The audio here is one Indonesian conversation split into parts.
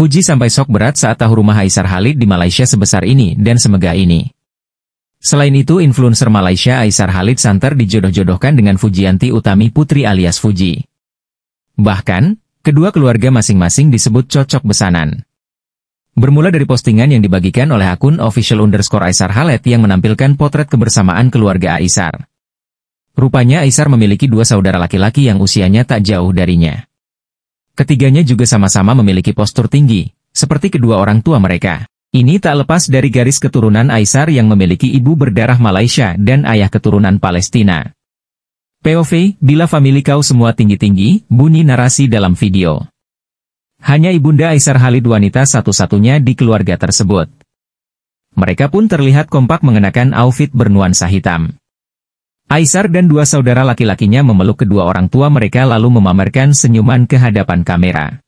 Fuji sampai sok berat saat tahu rumah Aisar Halid di Malaysia sebesar ini dan semegah ini. Selain itu influencer Malaysia Aisar Halid Santer dijodoh-jodohkan dengan Fujianti Utami Putri alias Fuji. Bahkan, kedua keluarga masing-masing disebut cocok besanan. Bermula dari postingan yang dibagikan oleh akun official underscore Aisar Halid yang menampilkan potret kebersamaan keluarga Aisar. Rupanya Aisar memiliki dua saudara laki-laki yang usianya tak jauh darinya. Ketiganya juga sama-sama memiliki postur tinggi, seperti kedua orang tua mereka. Ini tak lepas dari garis keturunan Aisar yang memiliki ibu berdarah Malaysia dan ayah keturunan Palestina. POV, bila famili kau semua tinggi-tinggi, bunyi narasi dalam video. Hanya Ibunda Aisar Halid wanita satu-satunya di keluarga tersebut. Mereka pun terlihat kompak mengenakan outfit bernuansa hitam. Aisar dan dua saudara laki-lakinya memeluk kedua orang tua mereka lalu memamerkan senyuman ke hadapan kamera.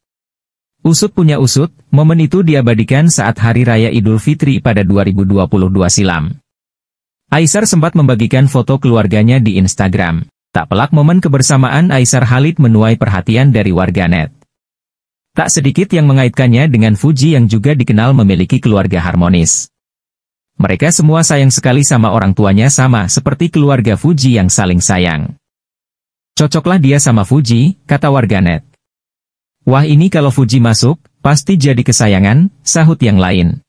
Usut punya usut, momen itu diabadikan saat Hari Raya Idul Fitri pada 2022 silam. Aisar sempat membagikan foto keluarganya di Instagram. Tak pelak momen kebersamaan Aisar Halid menuai perhatian dari warganet. Tak sedikit yang mengaitkannya dengan Fuji yang juga dikenal memiliki keluarga harmonis. Mereka semua sayang sekali sama orang tuanya sama seperti keluarga Fuji yang saling sayang. Cocoklah dia sama Fuji, kata warganet. Wah ini kalau Fuji masuk, pasti jadi kesayangan, sahut yang lain.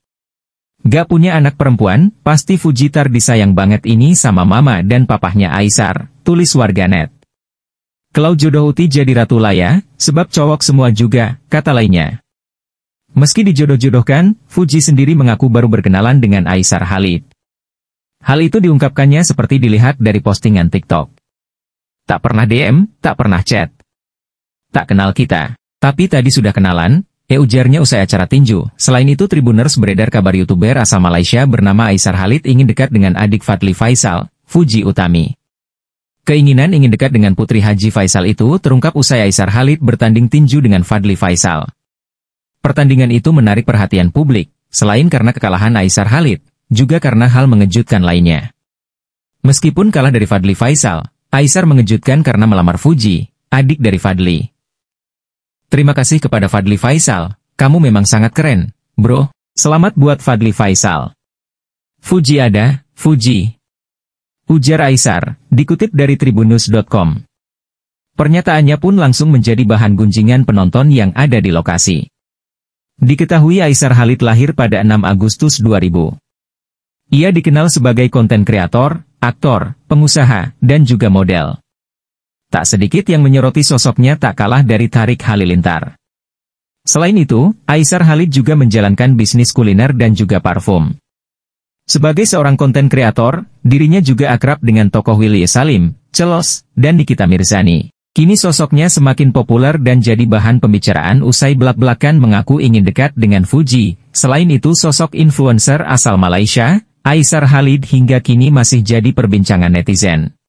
Gak punya anak perempuan, pasti Fuji tar disayang banget ini sama mama dan papahnya Aisar, tulis warganet. Kalau jodoh Uti jadi ratu laya, sebab cowok semua juga, kata lainnya. Meski dijodoh-jodohkan, Fuji sendiri mengaku baru berkenalan dengan Aisar Halid. Hal itu diungkapkannya seperti dilihat dari postingan TikTok. Tak pernah DM, tak pernah chat. Tak kenal kita. Tapi tadi sudah kenalan, eh ujarnya usai acara tinju. Selain itu Tribuners beredar kabar YouTuber asal Malaysia bernama Aisar Halid ingin dekat dengan adik Fadli Faisal, Fuji Utami. Keinginan ingin dekat dengan putri Haji Faisal itu terungkap usai Aisar Halid bertanding tinju dengan Fadli Faisal. Pertandingan itu menarik perhatian publik, selain karena kekalahan Aisar Halid, juga karena hal mengejutkan lainnya. Meskipun kalah dari Fadli Faisal, Aisar mengejutkan karena melamar Fuji, adik dari Fadli. Terima kasih kepada Fadli Faisal, kamu memang sangat keren, bro. Selamat buat Fadli Faisal. Fuji ada, Fuji. Ujar Aisar, dikutip dari tribunnews.com. Pernyataannya pun langsung menjadi bahan gunjingan penonton yang ada di lokasi. Diketahui Aisar Halid lahir pada 6 Agustus 2000. Ia dikenal sebagai konten kreator, aktor, pengusaha, dan juga model. Tak sedikit yang menyoroti sosoknya tak kalah dari Tarik Halilintar. Selain itu, Aisar Halid juga menjalankan bisnis kuliner dan juga parfum. Sebagai seorang konten kreator, dirinya juga akrab dengan tokoh Willy Salim, Celos, dan Nikita Mirzani. Kini sosoknya semakin populer dan jadi bahan pembicaraan usai belak-belakan mengaku ingin dekat dengan Fuji. Selain itu sosok influencer asal Malaysia, Aisar Halid hingga kini masih jadi perbincangan netizen.